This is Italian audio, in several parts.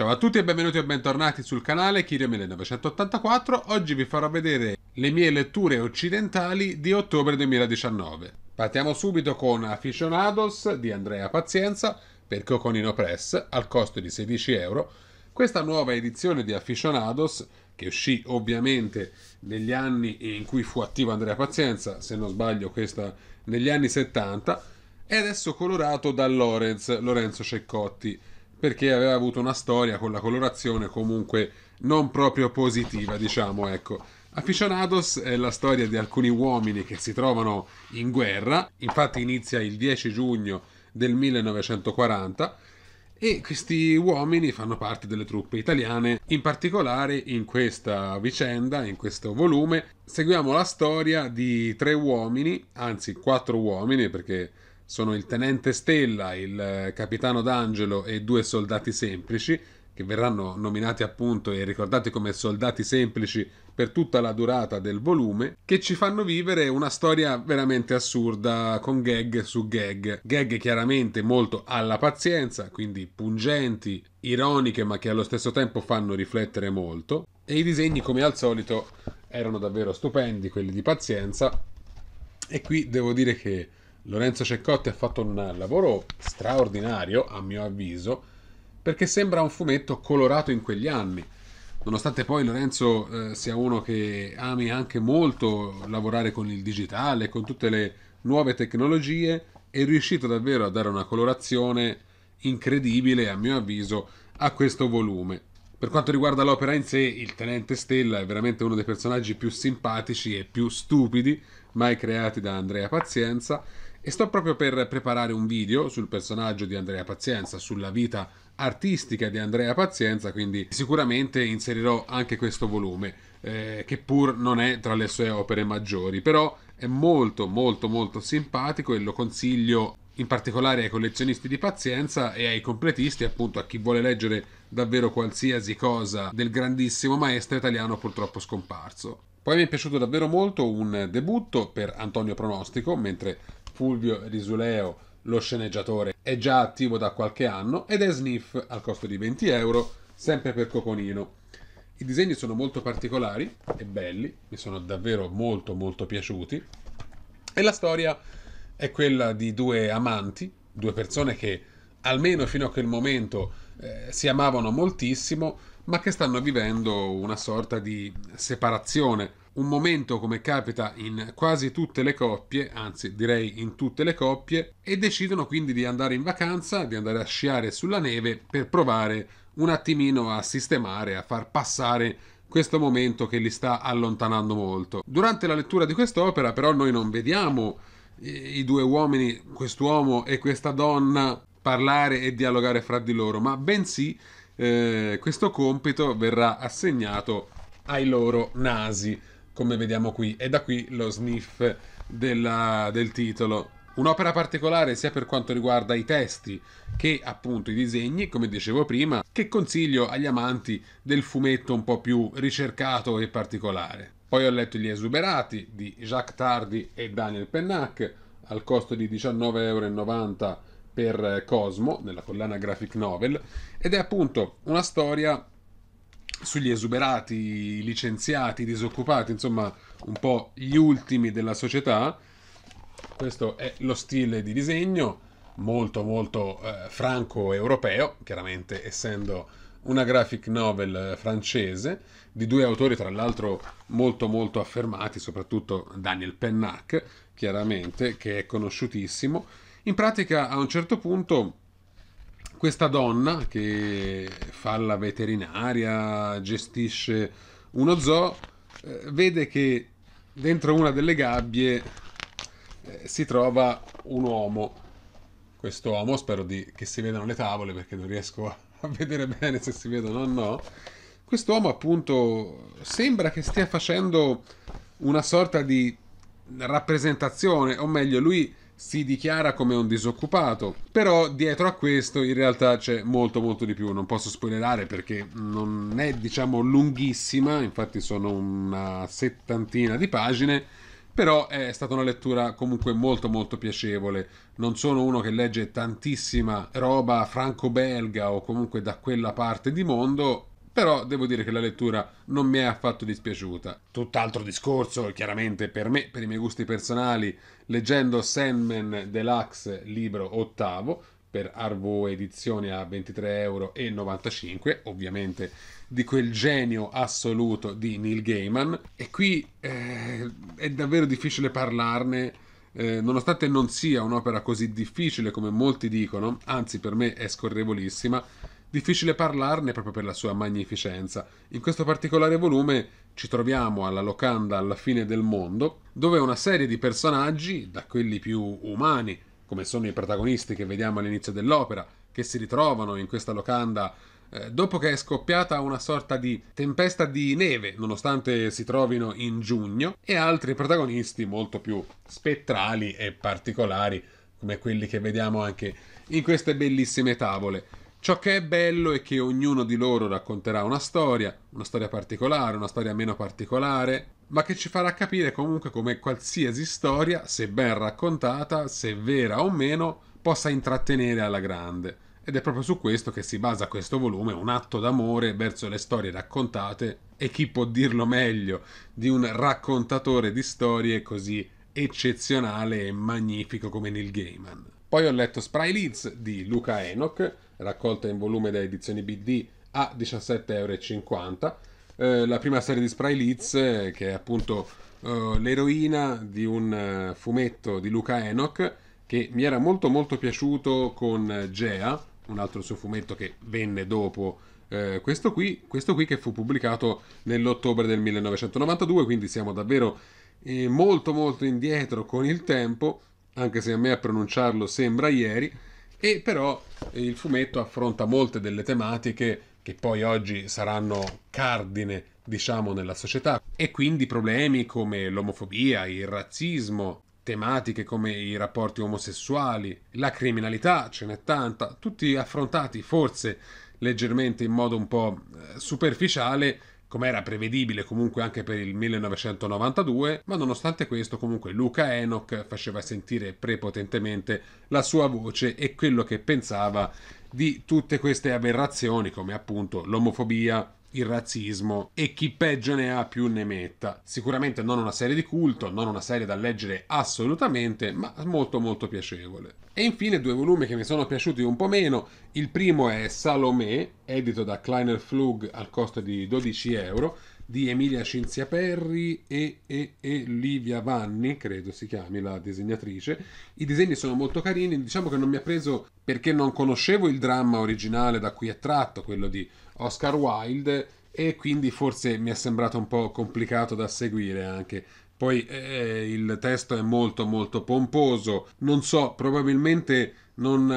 Ciao a tutti e benvenuti e bentornati sul canale Kirio 1984. Oggi vi farò vedere le mie letture occidentali di ottobre 2019. Partiamo subito con Aficionados di Andrea Pazienza per Coconino Press al costo di 16 euro. Questa nuova edizione di Aficionados, che uscì ovviamente negli anni in cui fu attivo Andrea Pazienza, se non sbaglio questa negli anni 70, è adesso colorato da Lorenz, Lorenzo Ceccotti perché aveva avuto una storia con la colorazione comunque non proprio positiva, diciamo, ecco. Aficionados è la storia di alcuni uomini che si trovano in guerra, infatti inizia il 10 giugno del 1940 e questi uomini fanno parte delle truppe italiane, in particolare in questa vicenda, in questo volume, seguiamo la storia di tre uomini, anzi quattro uomini perché sono il tenente Stella, il eh, capitano D'Angelo e due soldati semplici che verranno nominati appunto e ricordati come soldati semplici per tutta la durata del volume, che ci fanno vivere una storia veramente assurda con gag su gag. Gag chiaramente molto alla pazienza, quindi pungenti, ironiche, ma che allo stesso tempo fanno riflettere molto. E i disegni, come al solito, erano davvero stupendi, quelli di pazienza. E qui devo dire che Lorenzo Ceccotti ha fatto un lavoro straordinario, a mio avviso, perché sembra un fumetto colorato in quegli anni. Nonostante poi Lorenzo eh, sia uno che ami anche molto lavorare con il digitale, con tutte le nuove tecnologie, è riuscito davvero a dare una colorazione incredibile, a mio avviso, a questo volume. Per quanto riguarda l'opera in sé, il Tenente Stella è veramente uno dei personaggi più simpatici e più stupidi mai creati da Andrea Pazienza e sto proprio per preparare un video sul personaggio di Andrea Pazienza, sulla vita artistica di Andrea Pazienza, quindi sicuramente inserirò anche questo volume. Eh, che pur non è tra le sue opere maggiori, però è molto molto molto simpatico e lo consiglio in particolare ai collezionisti di pazienza e ai completisti, appunto a chi vuole leggere davvero qualsiasi cosa del grandissimo maestro italiano purtroppo scomparso. Poi mi è piaciuto davvero molto un debutto per Antonio Pronostico, mentre Fulvio Risuleo, lo sceneggiatore, è già attivo da qualche anno ed è sniff al costo di 20 euro, sempre per Coconino. I disegni sono molto particolari e belli, mi sono davvero molto molto piaciuti. E la storia è quella di due amanti, due persone che almeno fino a quel momento eh, si amavano moltissimo, ma che stanno vivendo una sorta di separazione un momento come capita in quasi tutte le coppie, anzi direi in tutte le coppie, e decidono quindi di andare in vacanza, di andare a sciare sulla neve per provare un attimino a sistemare, a far passare questo momento che li sta allontanando molto. Durante la lettura di quest'opera però noi non vediamo eh, i due uomini, quest'uomo e questa donna, parlare e dialogare fra di loro, ma bensì eh, questo compito verrà assegnato ai loro nasi come vediamo qui. E da qui lo sniff della, del titolo. Un'opera particolare sia per quanto riguarda i testi che appunto i disegni, come dicevo prima, che consiglio agli amanti del fumetto un po' più ricercato e particolare. Poi ho letto Gli esuberati di Jacques Tardi e Daniel Pennac al costo di 19,90 euro per Cosmo, nella collana graphic novel, ed è appunto una storia sugli esuberati, i licenziati, i disoccupati, insomma un po' gli ultimi della società. Questo è lo stile di disegno, molto molto eh, franco europeo, chiaramente essendo una graphic novel eh, francese di due autori tra l'altro molto molto affermati, soprattutto Daniel Pennac, chiaramente, che è conosciutissimo. In pratica a un certo punto questa donna che fa la veterinaria, gestisce uno zoo, eh, vede che dentro una delle gabbie eh, si trova un uomo. Questo uomo, spero di, che si vedano le tavole perché non riesco a vedere bene se si vedono o no. Questo uomo appunto sembra che stia facendo una sorta di rappresentazione, o meglio, lui si dichiara come un disoccupato, però dietro a questo in realtà c'è molto molto di più, non posso spoilerare perché non è diciamo lunghissima, infatti sono una settantina di pagine, però è stata una lettura comunque molto molto piacevole, non sono uno che legge tantissima roba franco-belga o comunque da quella parte di mondo, però devo dire che la lettura non mi è affatto dispiaciuta. Tutt'altro discorso, chiaramente per me, per i miei gusti personali, leggendo Sandman Deluxe libro ottavo per Arvo Edizioni a 23,95€, ovviamente di quel genio assoluto di Neil Gaiman. E qui eh, è davvero difficile parlarne. Eh, nonostante non sia un'opera così difficile come molti dicono, anzi per me è scorrevolissima, difficile parlarne proprio per la sua magnificenza. In questo particolare volume ci troviamo alla locanda alla fine del mondo, dove una serie di personaggi, da quelli più umani, come sono i protagonisti che vediamo all'inizio dell'opera, che si ritrovano in questa locanda eh, dopo che è scoppiata una sorta di tempesta di neve, nonostante si trovino in giugno, e altri protagonisti molto più spettrali e particolari, come quelli che vediamo anche in queste bellissime tavole. Ciò che è bello è che ognuno di loro racconterà una storia, una storia particolare, una storia meno particolare, ma che ci farà capire comunque come qualsiasi storia, se ben raccontata, se vera o meno, possa intrattenere alla grande. Ed è proprio su questo che si basa questo volume, un atto d'amore verso le storie raccontate e chi può dirlo meglio di un raccontatore di storie così eccezionale e magnifico come Neil Gaiman. Poi ho letto Spry Leeds di Luca Enoch, raccolta in volume da edizioni BD a 17,50€. Eh, la prima serie di Spry Leeds, eh, che è appunto eh, l'eroina di un eh, fumetto di Luca Enoch, che mi era molto molto piaciuto con eh, Gea, un altro suo fumetto che venne dopo eh, questo, qui, questo qui che fu pubblicato nell'ottobre del 1992, quindi siamo davvero molto molto indietro con il tempo anche se a me a pronunciarlo sembra ieri, e però il fumetto affronta molte delle tematiche che poi oggi saranno cardine, diciamo, nella società, e quindi problemi come l'omofobia, il razzismo, tematiche come i rapporti omosessuali, la criminalità, ce n'è tanta, tutti affrontati forse leggermente in modo un po' eh, superficiale, come era prevedibile comunque anche per il 1992, ma nonostante questo comunque Luca Enoch faceva sentire prepotentemente la sua voce e quello che pensava di tutte queste aberrazioni come appunto l'omofobia, il razzismo e chi peggio ne ha più ne metta. Sicuramente non una serie di culto, non una serie da leggere assolutamente, ma molto molto piacevole. E infine due volumi che mi sono piaciuti un po' meno. Il primo è Salomé, edito da Kleiner Flug al costo di 12 euro, di Emilia Cinzia Perri e, e, e, Livia Vanni, credo si chiami la disegnatrice. I disegni sono molto carini, diciamo che non mi ha preso perché non conoscevo il dramma originale da cui è tratto, quello di Oscar Wilde, e quindi forse mi è sembrato un po' complicato da seguire anche. Poi eh, eh il testo è molto molto pomposo, non so, probabilmente non eh,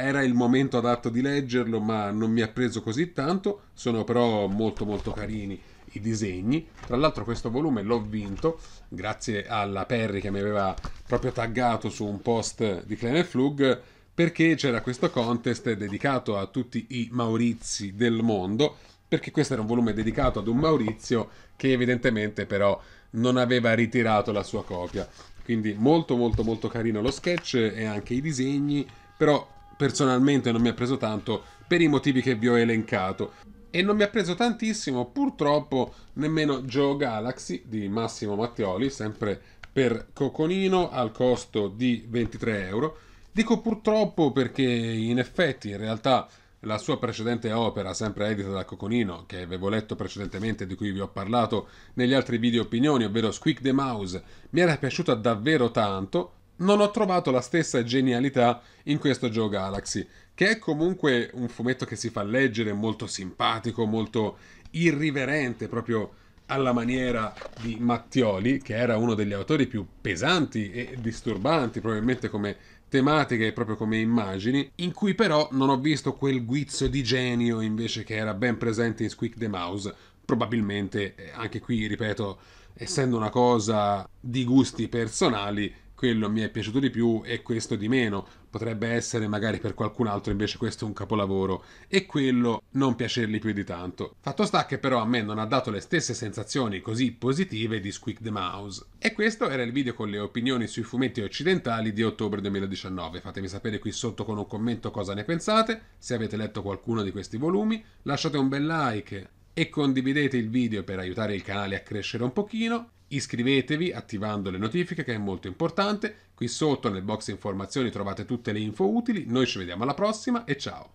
era il momento adatto di leggerlo, ma non mi ha preso così tanto, sono però molto molto carini i disegni. Tra l'altro questo volume l'ho vinto grazie alla Perry che mi aveva proprio taggato su un post di Kleine Flug perché c'era questo contest dedicato a tutti i Maurizi del mondo, perché questo era un volume dedicato ad un Maurizio che evidentemente però non aveva ritirato la sua copia. Quindi molto molto molto carino lo sketch e anche i disegni, però personalmente non mi ha preso tanto per i motivi che vi ho elencato e non mi ha preso tantissimo, purtroppo nemmeno Joe Galaxy di Massimo Mattioli, sempre per Coconino al costo di 23 euro. Dico purtroppo perché in effetti in realtà la sua precedente opera, sempre edita da Coconino, che avevo letto precedentemente, di cui vi ho parlato negli altri video opinioni, ovvero Squeak the Mouse, mi era piaciuta davvero tanto, non ho trovato la stessa genialità in questo Joe Galaxy, che è comunque un fumetto che si fa leggere molto simpatico, molto irriverente, proprio alla maniera di Mattioli, che era uno degli autori più pesanti e disturbanti, probabilmente come tematiche e proprio come immagini, in cui però non ho visto quel guizzo di genio invece che era ben presente in Squeak the Mouse. Probabilmente, eh, anche qui, ripeto, essendo una cosa di gusti personali, quello mi è piaciuto di più e questo di meno. Potrebbe essere magari per qualcun altro invece questo un capolavoro e quello non piacergli più di tanto. Fatto sta che però a me non ha dato le stesse sensazioni così positive di Squeak the Mouse. E questo era il video con le opinioni sui fumetti occidentali di ottobre 2019. Fatemi sapere qui sotto con un commento cosa ne pensate, se avete letto qualcuno di questi volumi, lasciate un bel like e condividete il video per aiutare il canale a crescere un pochino Iscrivetevi attivando le notifiche che è molto importante, qui sotto nel box informazioni trovate tutte le info utili, noi ci vediamo alla prossima e ciao!